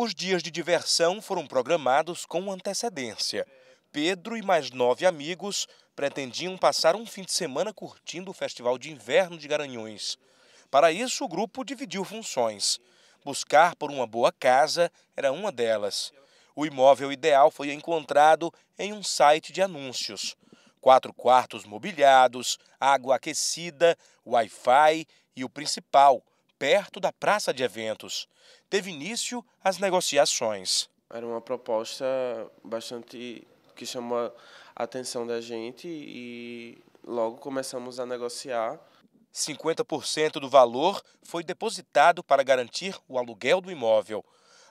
Os dias de diversão foram programados com antecedência. Pedro e mais nove amigos pretendiam passar um fim de semana curtindo o Festival de Inverno de Garanhões. Para isso, o grupo dividiu funções. Buscar por uma boa casa era uma delas. O imóvel ideal foi encontrado em um site de anúncios. Quatro quartos mobiliados, água aquecida, Wi-Fi e o principal, perto da praça de eventos. Teve início as negociações. Era uma proposta bastante que chamou a atenção da gente e logo começamos a negociar. 50% do valor foi depositado para garantir o aluguel do imóvel.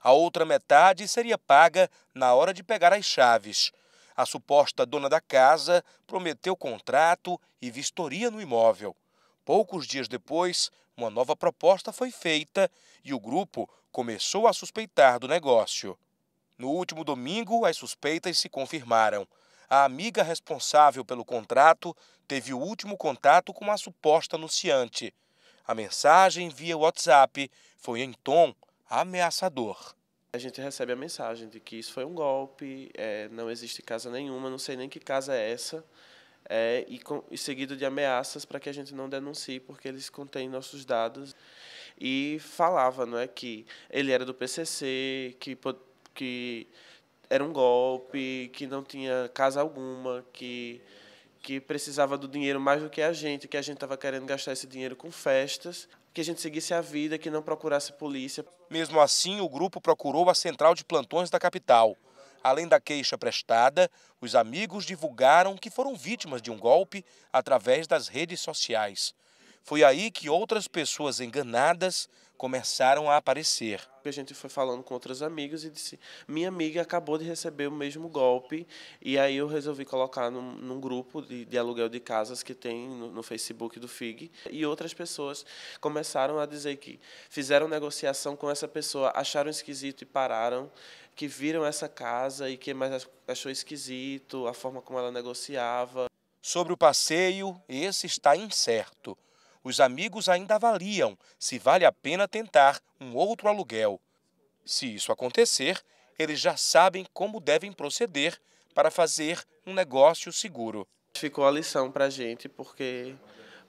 A outra metade seria paga na hora de pegar as chaves. A suposta dona da casa prometeu contrato e vistoria no imóvel. Poucos dias depois, uma nova proposta foi feita e o grupo começou a suspeitar do negócio. No último domingo, as suspeitas se confirmaram. A amiga responsável pelo contrato teve o último contato com a suposta anunciante. A mensagem via WhatsApp foi em tom ameaçador. A gente recebe a mensagem de que isso foi um golpe, é, não existe casa nenhuma, não sei nem que casa é essa é, e, com, e seguido de ameaças para que a gente não denuncie, porque eles contêm nossos dados. E falava não é, que ele era do PCC, que, que era um golpe, que não tinha casa alguma, que, que precisava do dinheiro mais do que a gente, que a gente estava querendo gastar esse dinheiro com festas, que a gente seguisse a vida, que não procurasse polícia. Mesmo assim, o grupo procurou a central de plantões da capital. Além da queixa prestada, os amigos divulgaram que foram vítimas de um golpe através das redes sociais. Foi aí que outras pessoas enganadas começaram a aparecer. A gente foi falando com outras amigas e disse: minha amiga acabou de receber o mesmo golpe. E aí eu resolvi colocar num, num grupo de, de, aluguel de casas que tem no, no, Facebook do FIG. E outras pessoas começaram a dizer que fizeram negociação com essa pessoa, acharam esquisito e pararam, que viram essa casa e que mais achou esquisito a forma como ela negociava. Sobre o passeio, esse está incerto os amigos ainda avaliam se vale a pena tentar um outro aluguel. Se isso acontecer, eles já sabem como devem proceder para fazer um negócio seguro. Ficou a lição para a gente, porque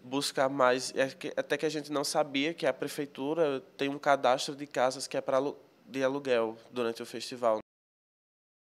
buscar mais, é até que a gente não sabia que a prefeitura tem um cadastro de casas que é para de aluguel durante o festival. Né?